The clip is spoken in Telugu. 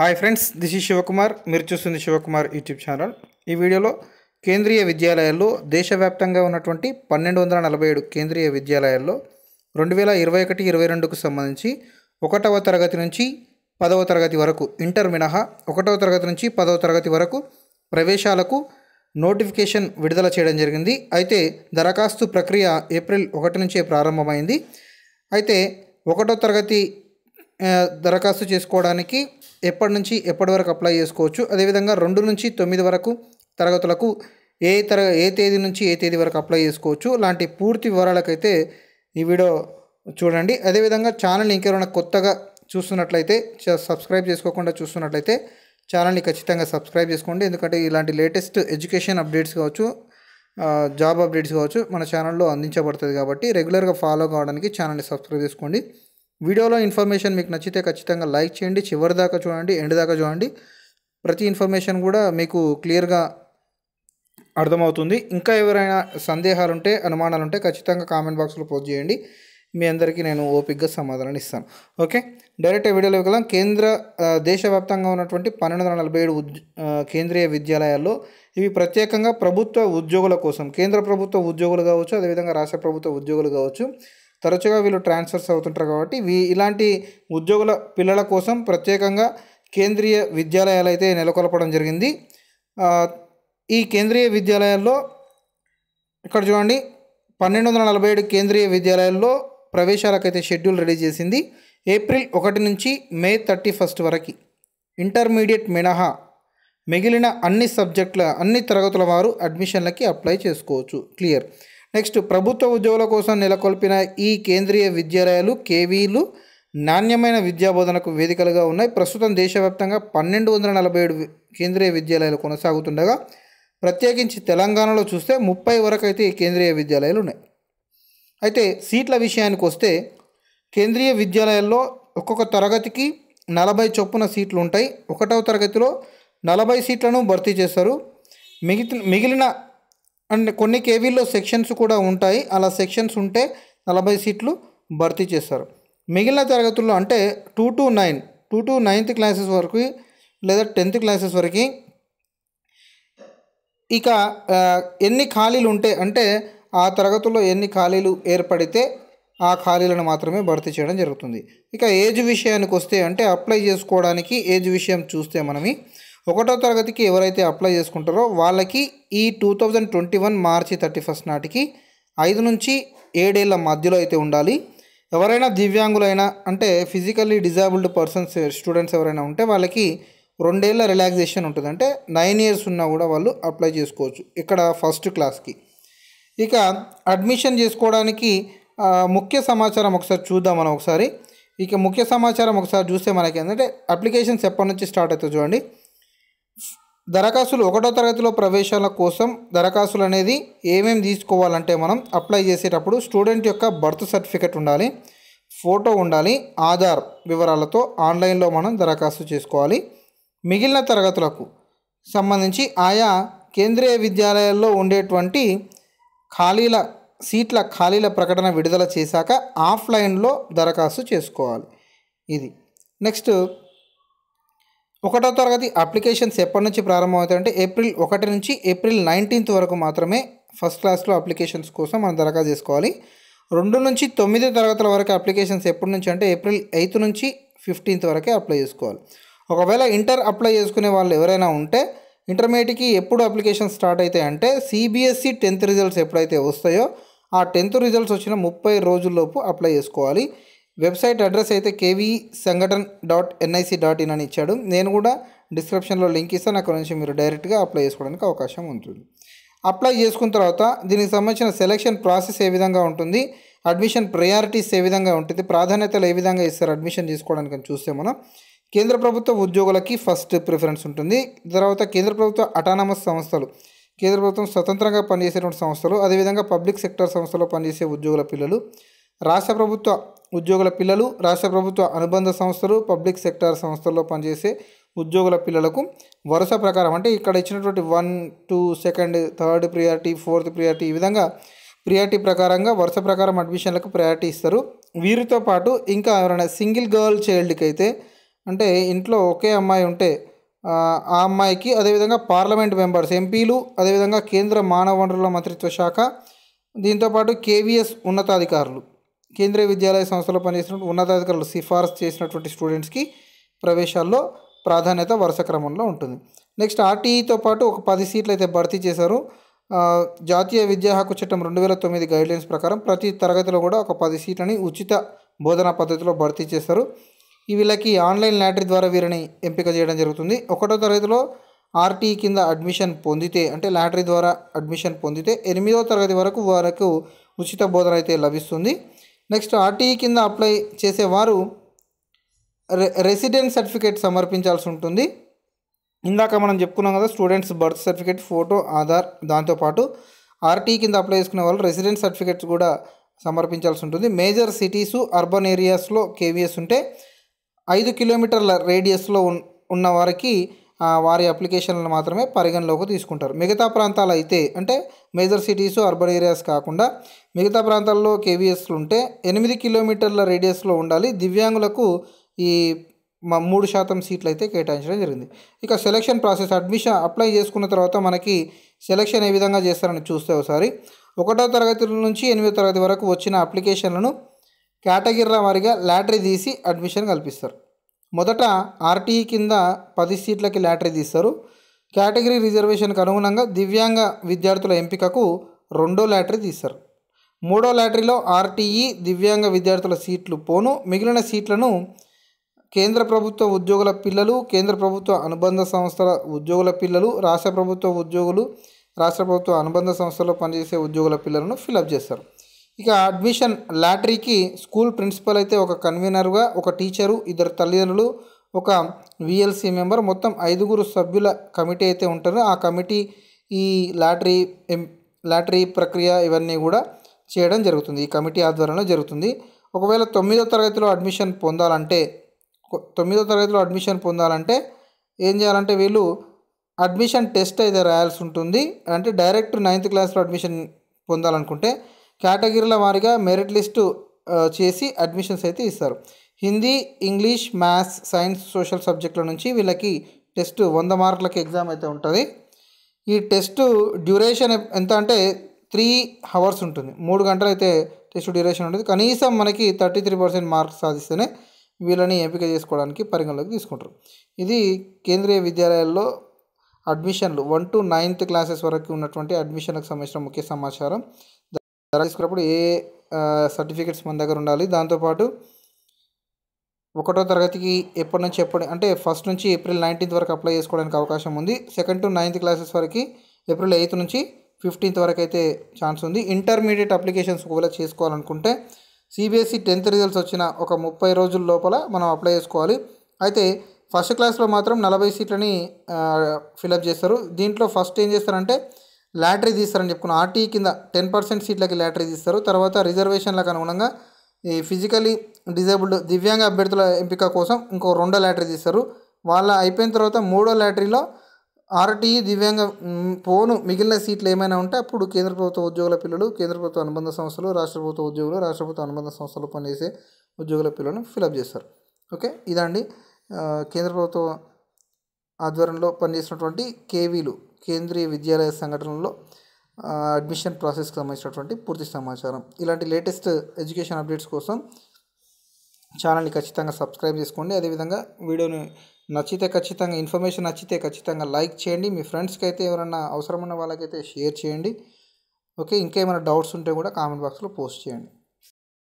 హాయ్ ఫ్రెండ్స్ దిస్ ఈ శివకుమార్ మీరు చూస్తుంది శివకుమార్ యూట్యూబ్ ఛానల్ ఈ వీడియోలో కేంద్రీయ విద్యాలయాల్లో దేశవ్యాప్తంగా ఉన్నటువంటి పన్నెండు వందల నలభై ఏడు కేంద్రీయ విద్యాలయాల్లో రెండు వేల ఇరవై ఒకటి ఇరవై రెండుకు సంబంధించి ఒకటవ తరగతి నుంచి పదవ తరగతి వరకు ఇంటర్ మినహా ఒకటవ తరగతి నుంచి పదవ తరగతి వరకు ప్రవేశాలకు నోటిఫికేషన్ విడుదల చేయడం జరిగింది అయితే దరఖాస్తు ప్రక్రియ ఏప్రిల్ ఒకటి నుంచే ప్రారంభమైంది అయితే ఒకటో తరగతి దరఖాస్తు చేసుకోవడానికి ఎప్పటి నుంచి ఎప్పటి వరకు అప్లై చేసుకోవచ్చు అదేవిధంగా రెండు నుంచి తొమ్మిది వరకు తరగతులకు ఏ తర ఏ తేదీ నుంచి ఏ తేదీ వరకు అప్లై చేసుకోవచ్చు లాంటి పూర్తి వివరాలకైతే ఈ వీడియో చూడండి అదేవిధంగా ఛానల్ని ఇంకెవరైనా కొత్తగా చూస్తున్నట్లయితే సబ్స్క్రైబ్ చేసుకోకుండా చూస్తున్నట్లయితే ఛానల్ని ఖచ్చితంగా సబ్స్క్రైబ్ చేసుకోండి ఎందుకంటే ఇలాంటి లేటెస్ట్ ఎడ్యుకేషన్ అప్డేట్స్ కావచ్చు జాబ్ అప్డేట్స్ కావచ్చు మన ఛానల్లో అందించబడుతుంది కాబట్టి రెగ్యులర్గా ఫాలో కావడానికి ఛానల్ని సబ్స్క్రైబ్ చేసుకోండి వీడియోలో ఇన్ఫర్మేషన్ మీకు నచ్చితే ఖచ్చితంగా లైక్ చేయండి చివరి దాకా చూడండి ఎండ్ దాకా చూడండి ప్రతి ఇన్ఫర్మేషన్ కూడా మీకు క్లియర్గా అర్థమవుతుంది ఇంకా ఎవరైనా సందేహాలు ఉంటే అనుమానాలు ఉంటే ఖచ్చితంగా కామెంట్ బాక్స్లో పోస్ట్ చేయండి మీ అందరికీ నేను ఓపిక్గా సమాధానాన్ని ఇస్తాను ఓకే డైరెక్ట్ వీడియోలో వెళ్ళాం కేంద్ర దేశవ్యాప్తంగా ఉన్నటువంటి పన్నెండు వందల నలభై ఏడు కేంద్రీయ విద్యాలయాల్లో ఇవి ప్రత్యేకంగా ప్రభుత్వ ఉద్యోగుల కోసం కేంద్ర ప్రభుత్వ ఉద్యోగులు కావచ్చు అదేవిధంగా రాష్ట్ర ప్రభుత్వ ఉద్యోగులు కావచ్చు తరచుగా వీళ్ళు ట్రాన్స్ఫర్స్ అవుతుంటారు కాబట్టి వీ ఇలాంటి ఉద్యోగుల పిల్లల కోసం ప్రత్యేకంగా కేంద్రీయ విద్యాలయాలు అయితే నెలకొల్పడం జరిగింది ఈ కేంద్రీయ విద్యాలయాల్లో ఇక్కడ చూడండి పన్నెండు వందల నలభై ఏడు కేంద్రీయ విద్యాలయాల్లో ప్రవేశాలకైతే షెడ్యూల్ రెడీ చేసింది ఏప్రిల్ ఒకటి నుంచి మే థర్టీ ఫస్ట్ వరకు ఇంటర్మీడియట్ మినహా మిగిలిన అన్ని సబ్జెక్టుల అన్ని తరగతుల వారు అడ్మిషన్లకి అప్లై చేసుకోవచ్చు క్లియర్ నెక్స్ట్ ప్రభుత్వ ఉద్యోగుల కోసం నెలకొల్పిన ఈ కేంద్రీయ విద్యాలయాలు కేవీలు నాణ్యమైన విద్యాబోధనకు వేదికలుగా ఉన్నాయి ప్రస్తుతం దేశవ్యాప్తంగా పన్నెండు వందల నలభై ఏడు కేంద్రీయ విద్యాలయాలు కొనసాగుతుండగా ప్రత్యేకించి తెలంగాణలో చూస్తే ముప్పై వరకు అయితే ఈ కేంద్రీయ విద్యాలయాలు ఉన్నాయి అయితే సీట్ల విషయానికి వస్తే కేంద్రీయ విద్యాలయాల్లో ఒక్కొక్క తరగతికి నలభై చొప్పున సీట్లు ఉంటాయి ఒకటవ తరగతిలో నలభై సీట్లను భర్తీ చేస్తారు మిగిలిన అండ్ కొన్ని కేవీల్లో సెక్షన్స్ కూడా ఉంటాయి అలా సెక్షన్స్ ఉంటే నలభై సీట్లు భర్తీ చేస్తారు మిగిలిన తరగతుల్లో అంటే two to nine two to ninth classes వరకు లేదా టెన్త్ క్లాసెస్ వరకు ఇక ఎన్ని ఖాళీలు ఉంటే అంటే ఆ తరగతుల్లో ఎన్ని ఖాళీలు ఏర్పడితే ఆ ఖాళీలను మాత్రమే భర్తీ చేయడం జరుగుతుంది ఇక ఏజ్ విషయానికి వస్తే అంటే అప్లై చేసుకోవడానికి ఏజ్ విషయం చూస్తే మనమి ఒకటో తరగతికి ఎవరైతే అప్లై చేసుకుంటారో వాళ్ళకి ఈ two thousand twenty one March thirty first నాటికి ఐదు నుంచి ఏడేళ్ల మధ్యలో అయితే ఉండాలి ఎవరైనా దివ్యాంగులైనా అంటే ఫిజికల్లీ డిజాబుల్డ్ పర్సన్స్ స్టూడెంట్స్ ఎవరైనా ఉంటే వాళ్ళకి రెండేళ్ల రిలాక్సేషన్ ఉంటుంది అంటే నైన్ ఇయర్స్ ఉన్నా కూడా వాళ్ళు అప్లై చేసుకోవచ్చు ఇక్కడ ఫస్ట్ క్లాస్కి ఇక అడ్మిషన్ చేసుకోవడానికి ముఖ్య సమాచారం ఒకసారి చూద్దాం మనం ఒకసారి ఇక ముఖ్య సమాచారం ఒకసారి చూస్తే మనకి ఏంటంటే అప్లికేషన్స్ ఎప్పటి నుంచి స్టార్ట్ అవుతుంది చూడండి దరఖాస్తులు ఒకటో తరగతిలో ప్రవేశాల కోసం దరఖాస్తులు అనేది ఏమేమి తీసుకోవాలంటే మనం అప్లై చేసేటప్పుడు స్టూడెంట్ యొక్క బర్త్ సర్టిఫికెట్ ఉండాలి ఫోటో ఉండాలి ఆధార్ వివరాలతో ఆన్లైన్లో మనం దరఖాస్తు చేసుకోవాలి మిగిలిన తరగతులకు సంబంధించి ఆయా కేంద్రీయ విద్యాలయాల్లో ఉండేటువంటి ఖాళీల సీట్ల ఖాళీల ప్రకటన విడుదల చేశాక ఆఫ్లైన్లో దరఖాస్తు చేసుకోవాలి ఇది నెక్స్ట్ ఒకటో తరగతి అప్లికేషన్స్ ఎప్పటి నుంచి ప్రారంభమవుతాయంటే ఏప్రిల్ ఒకటి నుంచి ఏప్రిల్ నైన్టీన్త్ వరకు మాత్రమే ఫస్ట్ క్లాస్లో అప్లికేషన్స్ కోసం మనం దరఖాస్తు చేసుకోవాలి రెండు నుంచి తొమ్మిదో తరగతుల వరకు అప్లికేషన్స్ ఎప్పటి నుంచి అంటే ఏప్రిల్ ఎయిత్ నుంచి ఫిఫ్టీన్త్ వరకే అప్లై చేసుకోవాలి ఒకవేళ ఇంటర్ అప్లై చేసుకునే వాళ్ళు ఎవరైనా ఉంటే ఇంటర్మీడియట్కి ఎప్పుడు అప్లికేషన్ స్టార్ట్ అవుతాయి అంటే సిబిఎస్ఈ టెన్త్ రిజల్ట్స్ ఎప్పుడైతే వస్తాయో ఆ టెన్త్ రిజల్ట్స్ వచ్చిన ముప్పై రోజుల్లోపు అప్లై చేసుకోవాలి వెబ్సైట్ అడ్రస్ అయితే KV Sangathan dot NIC dot in అని ఇచ్చాడు నేను కూడా డిస్క్రిప్షన్లో లింక్ ఇస్తాను అక్కడ నుంచి మీరు డైరెక్ట్గా అప్లై చేసుకోవడానికి అవకాశం ఉంటుంది అప్లై చేసుకున్న తర్వాత దీనికి సంబంధించిన సెలక్షన్ ప్రాసెస్ ఏ విధంగా ఉంటుంది అడ్మిషన్ ప్రయారిటీస్ ఏ విధంగా ఉంటుంది ప్రాధాన్యతలు ఏ విధంగా ఇస్తారు అడ్మిషన్ తీసుకోవడానికి చూస్తే మనం కేంద్ర ప్రభుత్వ ఉద్యోగులకి ఫస్ట్ ప్రిఫరెన్స్ ఉంటుంది తర్వాత కేంద్ర ప్రభుత్వ అటానమస్ సంస్థలు కేంద్ర ప్రభుత్వం స్వతంత్రంగా పనిచేసేటువంటి సంస్థలు అదేవిధంగా పబ్లిక్ సెక్టర్ సంస్థలో పనిచేసే ఉద్యోగుల పిల్లలు రాష్ట్ర ప్రభుత్వ ఉద్యోగుల పిల్లలు రాష్ట్ర ప్రభుత్వ అనుబంధ సంస్థలు పబ్లిక్ సెక్టార్ సంస్థల్లో పనిచేసే ఉద్యోగుల పిల్లలకు వరుస ప్రకారం అంటే ఇక్కడ ఇచ్చినటువంటి one two second third priority fourth priority ఈ విధంగా ప్రియారిటీ ప్రకారంగా వరుస ప్రకారం అడ్మిషన్లకు ప్రయారిటీ ఇస్తారు వీరితో పాటు ఇంకా ఎవరైనా సింగిల్ గర్ల్ చైల్డ్కి అయితే అంటే ఇంట్లో ఒకే అమ్మాయి ఉంటే ఆ అమ్మాయికి అదేవిధంగా పార్లమెంట్ మెంబర్స్ ఎంపీలు అదేవిధంగా కేంద్ర మానవ వనరుల మంత్రిత్వ శాఖ దీంతోపాటు కేవీఎస్ ఉన్నతాధికారులు కేంద్రీయ విద్యాలయ సంస్థలో పనిచేసిన ఉన్నతాధికారులు సిఫార్సు చేసినటువంటి స్టూడెంట్స్కి ప్రవేశాల్లో ప్రాధాన్యత వరుస క్రమంలో ఉంటుంది నెక్స్ట్ ఆర్టీఈతో పాటు ఒక పది సీట్లు అయితే భర్తీ చేశారు జాతీయ విద్యా హక్కు చట్టం రెండు వేల తొమ్మిది గైడ్లైన్స్ ప్రకారం ప్రతి తరగతిలో కూడా ఒక పది సీట్లని ఉచిత బోధనా పద్ధతిలో భర్తీ చేస్తారు వీళ్ళకి ఆన్లైన్ లాటరీ ద్వారా వీరిని ఎంపిక చేయడం జరుగుతుంది ఒకటో తరగతిలో ఆర్టీ కింద అడ్మిషన్ పొందితే అంటే లాటరీ ద్వారా అడ్మిషన్ పొందితే ఎనిమిదో తరగతి వరకు వారికి ఉచిత బోధన అయితే లభిస్తుంది నెక్స్ట్ ఆర్టీఈ కింద అప్లై చేసేవారు రె రెసిడెంట్ సర్టిఫికేట్ సమర్పించాల్సి ఉంటుంది ఇందాక మనం చెప్పుకున్నాం కదా students birth certificate photo Aadhaar దాంతోపాటు ఆర్టీఈ కింద అప్లై చేసుకునే వాళ్ళు రెసిడెంట్ సర్టిఫికేట్స్ కూడా సమర్పించాల్సి ఉంటుంది మేజర్ సిటీసు అర్బన్ ఏరియాస్లో కేవీఎస్ ఉంటే ఐదు కిలోమీటర్ల రేడియస్లో ఉన్న వారికి వారి అప్లికేషన్లను మాత్రమే పరిగణలోకి తీసుకుంటారు మిగతా ప్రాంతాలు అయితే అంటే మేజర్ సిటీస్ అర్బన్ ఏరియాస్ కాకుండా మిగతా ప్రాంతాల్లో కేవీఎస్లు ఉంటే ఎనిమిది కిలోమీటర్ల రేడియస్లో ఉండాలి దివ్యాంగులకు ఈ మూడు శాతం సీట్లు అయితే కేటాయించడం జరిగింది ఇక సెలక్షన్ ప్రాసెస్ అడ్మిషన్ అప్లై చేసుకున్న తర్వాత మనకి సెలక్షన్ ఏ విధంగా చేస్తారని చూస్తే ఒకసారి ఒకటో తరగతి నుంచి ఎనిమిదో తరగతి వరకు వచ్చిన అప్లికేషన్లను కేటగిరీల వారిగా లాటరీ తీసి అడ్మిషన్ కల్పిస్తారు మొదట ఆర్టీఈ కింద పది సీట్లకి లాటరీ తీస్తారు కేటగిరీ రిజర్వేషన్కు అనుగుణంగా దివ్యాంగ విద్యార్థుల ఎంపికకు రెండో లాటరీ తీస్తారు మూడో లాటరీలో ఆర్టీఈ దివ్యాంగ విద్యార్థుల సీట్లు పోను మిగిలిన సీట్లను కేంద్ర ప్రభుత్వ ఉద్యోగుల పిల్లలు కేంద్ర ప్రభుత్వ అనుబంధ సంస్థల ఉద్యోగుల పిల్లలు రాష్ట్ర ప్రభుత్వ ఉద్యోగులు రాష్ట్ర ప్రభుత్వ అనుబంధ సంస్థలో పనిచేసే ఉద్యోగుల పిల్లలను ఫిలప్ చేస్తారు ఇక అడ్మిషన్ లాటరీకి స్కూల్ ప్రిన్సిపల్ అయితే ఒక కన్వీనర్గా ఒక టీచరు ఇద్దరు తల్లిదండ్రులు ఒక విఎల్సీ మెంబర్ మొత్తం ఐదుగురు సభ్యుల కమిటీ అయితే ఉంటారు ఆ కమిటీ ఈ లాటరీ లాటరీ ప్రక్రియ ఇవన్నీ కూడా చేయడం జరుగుతుంది ఈ కమిటీ ఆధ్వర్యంలో జరుగుతుంది ఒకవేళ తొమ్మిదో తరగతిలో అడ్మిషన్ పొందాలంటే తొమ్మిదో తరగతిలో అడ్మిషన్ పొందాలంటే ఏం చేయాలంటే వీళ్ళు అడ్మిషన్ టెస్ట్ అయితే రాయాల్సి ఉంటుంది అంటే డైరెక్ట్ నైన్త్ క్లాస్లో అడ్మిషన్ పొందాలనుకుంటే కేటగిరీల వారిగా మెరిట్ లిస్టు చేసి అడ్మిషన్స్ అయితే ఇస్తారు Hindi English maths science social సబ్జెక్టుల నుంచి వీళ్ళకి టెస్ట్ వంద మార్కులకి ఎగ్జామ్ అయితే ఉంటుంది ఈ టెస్ట్ డ్యూరేషన్ ఎంత అంటే త్రీ హవర్స్ ఉంటుంది మూడు గంటలు అయితే టెస్ట్ డ్యూరేషన్ ఉంటుంది కనీసం మనకి థర్టీ త్రీ పర్సెంట్ మార్క్స్ సాధిస్తేనే వీళ్ళని ఎంపిక చేసుకోవడానికి పరిగణలోకి తీసుకుంటారు ఇది కేంద్రీయ విద్యాలయాల్లో అడ్మిషన్లు వన్ టు నైన్త్ క్లాసెస్ వరకు ఉన్నటువంటి అడ్మిషన్లకు సంబంధించిన ముఖ్య సమాచారం తర్వాత తీసుకున్నప్పుడు ఏ సర్టిఫికెట్స్ మన దగ్గర ఉండాలి దాంతోపాటు ఒకటో తరగతికి ఎప్పటి నుంచి ఎప్పటి అంటే ఫస్ట్ నుంచి ఏప్రిల్ నైన్టీన్త్ వరకు అప్లై చేసుకోవడానికి అవకాశం ఉంది సెకండ్ టు నైన్త్ క్లాసెస్ వరకు ఏప్రిల్ ఎయిత్ నుంచి ఫిఫ్టీన్త్ వరకు అయితే ఛాన్స్ ఉంది ఇంటర్మీడియట్ అప్లికేషన్స్ ఒకవేళ చేసుకోవాలనుకుంటే సిబిఎస్ఈ టెన్త్ రిజల్ట్స్ వచ్చిన ఒక ముప్పై రోజుల లోపల మనం అప్లై చేసుకోవాలి అయితే ఫస్ట్ క్లాస్లో మాత్రం నలభై సీట్లని ఫిలప్ చేస్తారు దీంట్లో ఫస్ట్ ఏం చేస్తారంటే లాటరీ తీస్తారని చెప్పుకున్న ఆర్టీ కింద టెన్ పర్సెంట్ సీట్లకి లాటరీ తీస్తారు తర్వాత రిజర్వేషన్లకు అనుగుణంగా ఈ ఫిజికలీ డిజేబుల్డ్ దివ్యాంగ అభ్యర్థుల ఎంపిక కోసం ఇంకో రెండో లాటరీ తీస్తారు వాళ్ళ అయిపోయిన తర్వాత మూడో లాటరీలో ఆర్టీఈ దివ్యాంగ పోను మిగిలిన సీట్లు ఏమైనా ఉంటే అప్పుడు కేంద్ర ప్రభుత్వ ఉద్యోగుల పిల్లలు కేంద్ర ప్రభుత్వ అనుబంధ సంస్థలు రాష్ట్ర ప్రభుత్వ ఉద్యోగులు రాష్ట్ర ప్రభుత్వ అనుబంధ సంస్థలు పనిచేసే ఉద్యోగుల పిల్లలను ఫిలప్ చేస్తారు ఓకే ఇదండి కేంద్ర ప్రభుత్వ ఆధ్వర్యంలో పనిచేసినటువంటి కేవీలు కేంద్రీయ విద్యాలయ సంఘటనలో అడ్మిషన్ ప్రాసెస్కి సంబంధించినటువంటి పూర్తి సమాచారం ఇలాంటి లేటెస్ట్ ఎడ్యుకేషన్ అప్డేట్స్ కోసం ఛానల్ని ఖచ్చితంగా సబ్స్క్రైబ్ చేసుకోండి అదేవిధంగా వీడియోని నచ్చితే ఖచ్చితంగా ఇన్ఫర్మేషన్ నచ్చితే ఖచ్చితంగా లైక్ చేయండి మీ ఫ్రెండ్స్కి అయితే ఎవరన్నా అవసరం ఉన్న వాళ్ళకైతే షేర్ చేయండి ఓకే ఇంకేమైనా డౌట్స్ ఉంటే కూడా కామెంట్ బాక్స్లో పోస్ట్ చేయండి